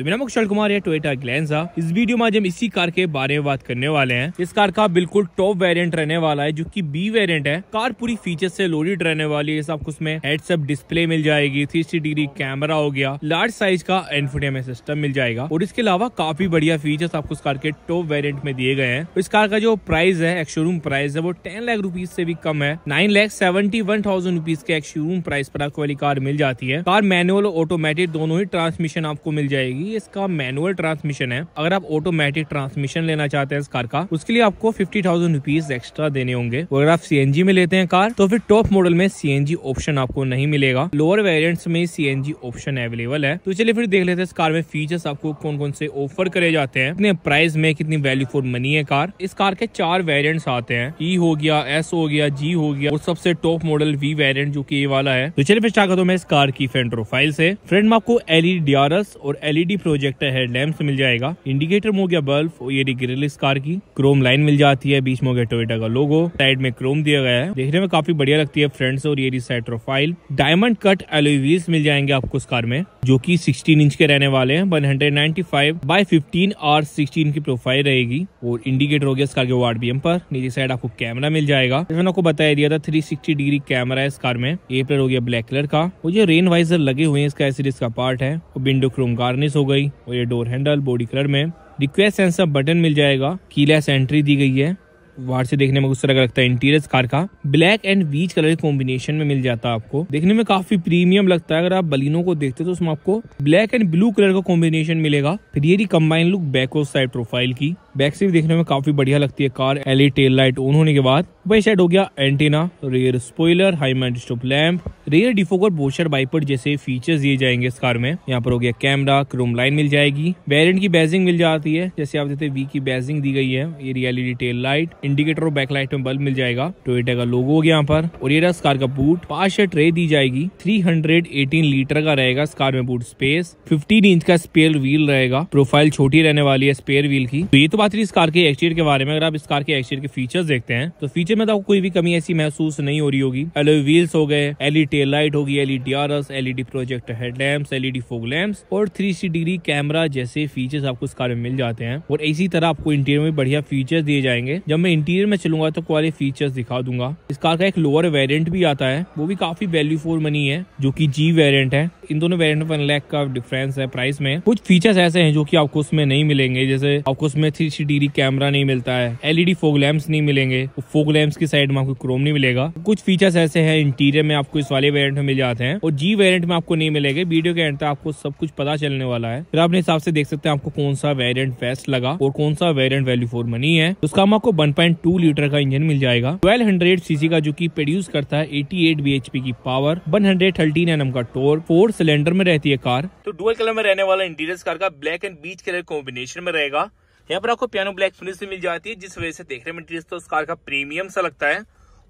तो मेरा कुशल कुमार है टोयटा ग्लैंसा इस वीडियो में आज हम इसी कार के बारे में बात करने वाले हैं इस कार का बिल्कुल टॉप वेरिएंट रहने वाला है जो कि बी वेरिएंट है कार पूरी फीचर्स से लोडेड रहने वाली है आपको उसमें हेडसअप डिस्प्ले मिल जाएगी थ्री डिग्री कैमरा हो गया लार्ज साइज का एनफोटेमेंट सिस्टम मिल जाएगा और इसके अलावा काफी बढ़िया फीचर्स आपको इस कार के टॉप वेरियंट में दिए गए हैं इस कार का जो प्राइस है एक्शोरूम प्राइस है वो टेन लाख रूपीज से भी कम है nine lakh seventy one thousand rupees के एक्शोरूम प्राइस पर आपको वाली कार मिल जाती है कार मैनुअल और ऑटोमेटिक दोनों ही ट्रांसमिशन आपको मिल जाएगी ये इसका मैनुअल ट्रांसमिशन है अगर आप ऑटोमेटिक ट्रांसमिशन लेना चाहते हैं इस कार का उसके लिए आपको फिफ्टी थाउजेंड रुपीज एक्स्ट्रा देने होंगे अगर आप सी में लेते हैं कार तो फिर टॉप मॉडल में सी ऑप्शन आपको नहीं मिलेगा लोअर वेरियंट में सी ऑप्शन अवेलेबल है तो चलिए फिर देख लेते हैं इस कार में फीचर्स आपको कौन कौन से ऑफर करे जाते हैं कितने प्राइस में कितनी वैल्यू फॉर मनी है कार इस कार के चार वेरियंट आते हैं ई e हो गया एस हो गया जी हो गया और सबसे टॉप मॉडल वी वेरियंट जो की ये वाला है तो चलिए फिर चाहता हूँ मैं इस कार की फ्रेंड प्रोफाइल से फ्रेंड में आपको एलईडी और एलईडी एलईडी प्रोजेक्टर हेडलैम्प मिल जाएगा इंडिकेटर में हो गया बल्ब ये ग्रिल इस कार की क्रोम लाइन मिल जाती है बीच में हो गया टोयटा का लोगो साइड में क्रोम दिया गया है देखने में काफी बढ़िया लगती है फ्रंट और ये side profile diamond cut alloy मिल जाएंगे आपको इस कार में जो की सिक्सटीन इंच के रहने वाले हैं one hundred ninety five by fifteen और सिक्सटीन की प्रोफाइल रहेगी और इंडिकेटर हो गया इस कार इसका आगे आरबीएम पर नीचे साइड आपको कैमरा मिल जाएगा मैंने आपको बताया दिया था 360 डिग्री कैमरा है इस कार में ए प्लेयर हो गया ब्लैक कलर का और जो रेन वाइजर लगे हुए हैं इसका एसिड इसका पार्ट है विंडो क्रोम गार्निश हो गई और ये डोर हैंडल बॉडी कलर में रिक्वेस्ट सेंसर बटन मिल जाएगा कीलेस एंट्री दी गई है बाहर से देखने में उस तरह का लगता है इंटीरियर कार का black and beige colour combination में मिल जाता है आपको देखने में काफी प्रीमियम लगता है अगर आप बलिनो को देखते तो उसमें आपको ब्लैक एंड ब्लू कलर का कॉम्बिनेशन मिलेगा फिर ये combined look back side profile की बैक से भी देखने में काफी बढ़िया लगती है car L tail light on होने के बाद वही साइड हो गया antenna rear spoiler high mount stop lamp rear defogger washer wiper जैसे फीचर दिए जाएंगे इस कार में यहाँ पर हो गया कैमरा क्रोम लाइन मिल जाएगी वेरियंट की बैजिंग मिल जाती है जैसे आप देखते वी की बैजिंग दी गई है ये रियलिटी टेल लाइट इंडिकेटर और बैकलाइट में बल्ब मिल जाएगा टोयोटा का लोगो हो गया यहाँ पर और ये रहा इस कार का बूट पांच या ट्रे दी जाएगी 318 लीटर का रहेगा इस कार में बूट स्पेस 15 इंच का स्पेयर व्हील रहेगा प्रोफाइल छोटी रहने वाली है स्पेयर व्हील की तो ये तो बात रही इस कार के एक्सटीर के बारे में अगर आप इस कार के एक्सटीर के फीचर देखते हैं तो फीचर में तो आपको कोई भी कमी ऐसी महसूस नहीं हो रही होगी एलोई व्हील्स हो गए एलई टेल लाइट होगी LED R S LED projector headlamp LED fog lamp और थ्री डिग्री कैमरा जैसे फीचर्स आपको इस कार में मिल जाते हैं और इसी तरह आपको इंटीरियर में बढ़िया फीचर्स दिए जाएंगे जब मैं मैं इंटीरियर में चलूंगा तो वाले फीचर्स दिखा दूंगा इस कार का एक लोअर वेरियंट भी आता है वो भी काफी वैल्यू फॉर मनी है जो की जी वेरियंट है इन दोनों वेरियंट में लैख का डिफरेंस है प्राइस में कुछ फीचर्स ऐसे हैं जो की आपको उसमें नहीं मिलेंगे जैसे आपको उसमें थ्री डिग्री कैमरा नहीं मिलता है एलईडी फोग लैम्प नहीं मिलेंगे फोग लैम्प की साइड में आपको क्रोम नहीं मिलेगा कुछ फीचर्स ऐसे है इंटीरियर में आपको इस वाले वेरियंट में मिल जाते हैं और जी वेरियंट में आपको नहीं मिलेगा वीडियो के एंड आपको सब कुछ पता चलने वाला है फिर आपने हिसाब से देख सकते हैं आपको कौन सा वेरियंट बेस्ट लगा और कौन सा वेरियंट वैल्यू फॉर मनी है उसका हम आपको वन 4.2 लीटर का इंजन मिल जाएगा 1200 सीसी का जो कि प्रोड्यूस करता है 88 एट की पावर 113 एनएम का टोर फोर सिलेंडर में रहती है कार तो डुअल कलर में रहने वाला इंटीरियर कार का black and beige colour combination में रहेगा यहाँ पर आपको पियानो ब्लैक फिनिश मिल जाती है जिस वजह से देखने में इंटीरियर तो उस कार का प्रीमियम सा लगता है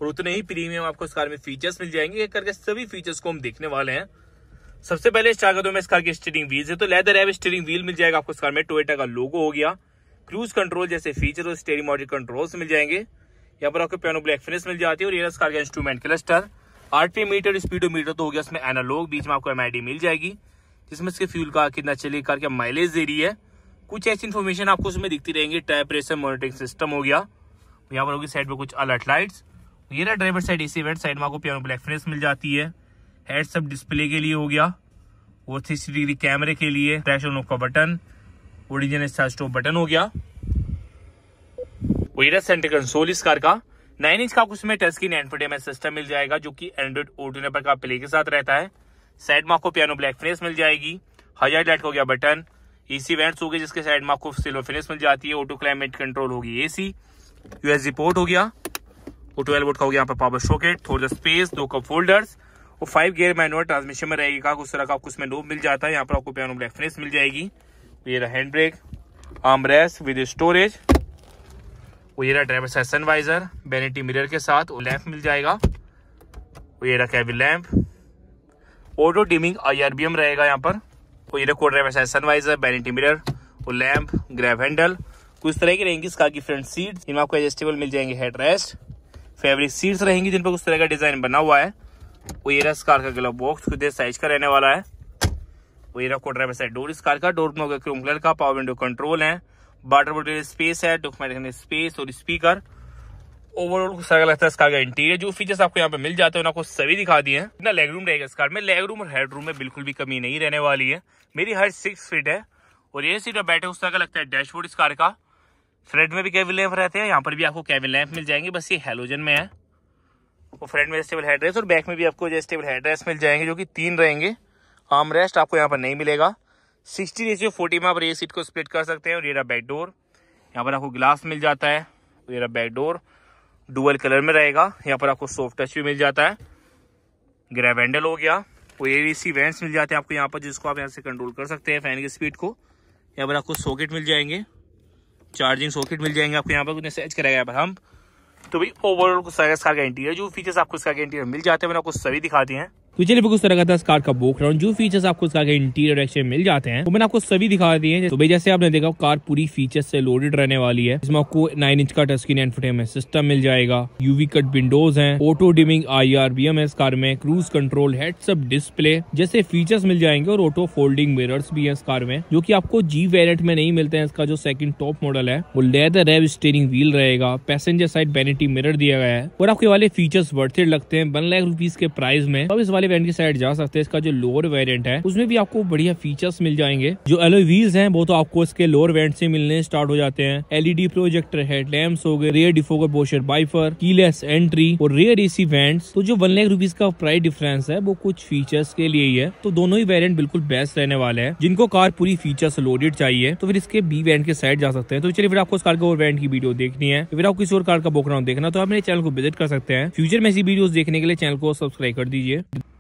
और उतने ही प्रीमियम आपको इस कार में फीचर्स मिल जाएंगे एक करके सभी फीचर्स को हम देखने वाले हैं सबसे पहले स्टार्ट कर दो मैं इस कार के स्टीयरिंग व्हील है तो लेदर है स्टीयरिंग व्हील मिल जाएगा आपको इस कार में टोयोटा का लोगो हो गया क्रूज कंट्रोल जैसे फीचर और मॉडल कंट्रोल्स मिल जाएंगे यहाँ पर आपको पियानो ब्लैक फिनिश मिल जाती है और एयरस कार का instrument cluster RP meter speedometer तो हो गया उसमें एनालॉग बीच में आपको एम मिल जाएगी जिसमें इसके फ्यूल का कितना चले कार क्या माइलेज दे रही है कुछ ऐसी इन्फॉर्मेशन आपको उसमें दिखती रहेंगी टायर प्रेशर मॉनिटरिंग सिस्टम हो गया यहाँ पर होगी साइड पर कुछ अलर्ट लाइट्स ये ना ड्राइवर साइड इसी वेट साइड में आपको पियानो ब्लैक फिनिश मिल जाती है हेडसअप डिस्प्ले के लिए हो गया और थ्री डिग्री कैमरे के लिए ट्रैश ऑन का बटन ओरिजिनल इसका स्टॉप बटन हो गया वेरा सेंटर कंसोल इस कार का नाइन इंच का आपको इसमें टच स्क्रीन एंड सिस्टम मिल जाएगा जो कि एंड्रॉइड ओटो नंबर का प्ले के साथ रहता है साइड में आपको पियानो ब्लैक फिनिश मिल जाएगी हजार लाइट हो गया बटन एसी वेंट्स हो गए जिसके साइड में आपको सिल्वर फिनिश मिल जाती है ऑटो क्लाइमेट कंट्रोल होगी एसी यूएसडी पोर्ट हो गया वो ट्वेल्व वोट का हो गया यहाँ पर पावर शॉकेट थोड़ा स्पेस दो कप फोल्डर्स और फाइव गियर मैनुअल ट्रांसमिशन में रहेगा उस तरह का आपको उसमें नोब मिल जाता है यहाँ पर आपको पियानो ब्लैक फिनिश मिल जाएगी ये रहा hand brake armrest with storage वो ये रहा driver side sun visor vanity mirror के साथ वो लैम्प मिल जाएगा वो ये रहा cabin lamp auto dimming I R V M रहेगा यहाँ पर वो ये रहा को driver side sun visor vanity mirror वो लैम्प ग्रैब हैंडल कुछ तरह की रहेंगी इसका की फ्रंट सीट इनमें आपको एडजस्टेबल मिल जाएंगे हेड रेस्ट फैब्रिक सीट्स रहेंगी जिन पर कुछ तरह का डिज़ाइन बना हुआ है वो ये रहा इस कार का ग्लव बॉक्स कुछ देर साइज का रहने वाला है वेरा को ड्राइवर साइड डोर इस कार का डोर में होगा क्रोम कलर का पावर विंडो कंट्रोल है वाटर बोटल स्पेस है डॉक्यूमेंट स्पेस और स्पीकर ओवरऑल सारा लगता है इस कार का इंटीरियर जो फीचर्स आपको यहाँ पे मिल जाते हैं आपको सभी दिखा दिए हैं इतना लेग रूम रहेगा इस कार में लेग रूम और हेड रूम में बिल्कुल भी कमी नहीं रहने वाली है मेरी हर सिक्स फीट है और ये सीट में बैठे उस तरह का लगता है डैशबोर्ड इस कार का फ्रंट में भी कैबिन लैंप रहते हैं यहाँ पर भी आपको कैबिन लैंप मिल जाएंगे बस ये हेलोजन में है और फ्रंट में एडजस्टेबल हेड और बैक में भी आपको एडजस्टेबल हेड मिल जाएंगे जो कि तीन रहेंगे आर्म रेस्ट आपको यहाँ पर नहीं मिलेगा सिक्सटी सी फोर्टी में आप रेस सीट को स्प्लिट कर सकते हैं और ये बैक डोर यहाँ पर आपको ग्लास मिल जाता है ये बैक डोर डुअल कलर में रहेगा यहाँ पर आपको सॉफ्ट टच भी मिल जाता है ग्रैब हैंडल हो गया वो ए सी वेंट्स मिल जाते हैं आपको यहाँ पर जिसको आप यहाँ से कंट्रोल कर सकते हैं फैन की स्पीड को यहाँ पर आपको सॉकेट मिल जाएंगे चार्जिंग सॉकेट मिल जाएंगे आपको यहाँ पर कुछ सर्च कराया पर हम तो भाई ओवरऑल सारे इसका गारंटी है जो फीचर्स आपको इसका इंटीरियर मिल जाते हैं मैंने आपको सभी दिखाते हैं तो चलिए बिल्कुल तरह का था इस कार का बोक रहा जो फीचर्स आपको इस कार के इंटीरियर एक्शन मिल जाते हैं वो मैंने आपको सभी दिखा दिए हैं तो भाई जैसे आपने देखा कार पूरी फीचर्स से लोडेड रहने वाली है इसमें आपको नाइन इंच का टच स्क्रीन एंड सिस्टम मिल जाएगा यूवी कट विंडोज है auto dimming I R V M है इस कार में क्रूज कंट्रोल हेडसअप डिस्प्ले जैसे फीचर्स मिल जाएंगे और ऑटो फोल्डिंग मिरर्स भी है इस कार में जो की आपको जी वेरियट में नहीं मिलते हैं इसका जो सेकंड टॉप मॉडल है वो लेदर रेव स्टेरिंग व्हील रहेगा पैसेंजर साइड बेनिटी मिरर दिया गया है और आपके वाले फीचर्स वर्थेड लगते हैं वन लाख रुपीज के प्राइस में अब इस वाले वेरियंट की साइड जा सकते हैं इसका जो लोअर वेरियंट है उसमें भी आपको बढ़िया फीचर्स मिल जाएंगे जो एलोवीज व्हील्स वो तो आपको इसके लोअर वेरियंट से मिलने स्टार्ट हो जाते हैं एलईडी प्रोजेक्टर लैम्स हो गए rear defogger washer wiper keyless entry और रेयर एसी वेंट्स तो जो वन लाख रुपीज का प्राइस डिफरेंस है वो कुछ फीचर्स के लिए ही है तो दोनों ही वेरियंट बिल्कुल बेस्ट रहने वाले हैं जिनको कार पूरी फीचर्स लोडेड चाहिए तो फिर इसके बी वैंड के साइड जा सकते हैं तो चलिए फिर आपको इस कार के और वेरियंट की वीडियो देखनी है फिर आपको किसी और कार का बोकराउंड देखना तो आप मेरे चैनल को विजिट कर सकते हैं फ्यूचर में ऐसी वीडियोस देखने के लिए चैनल को सब्सक्राइब कर दीजिए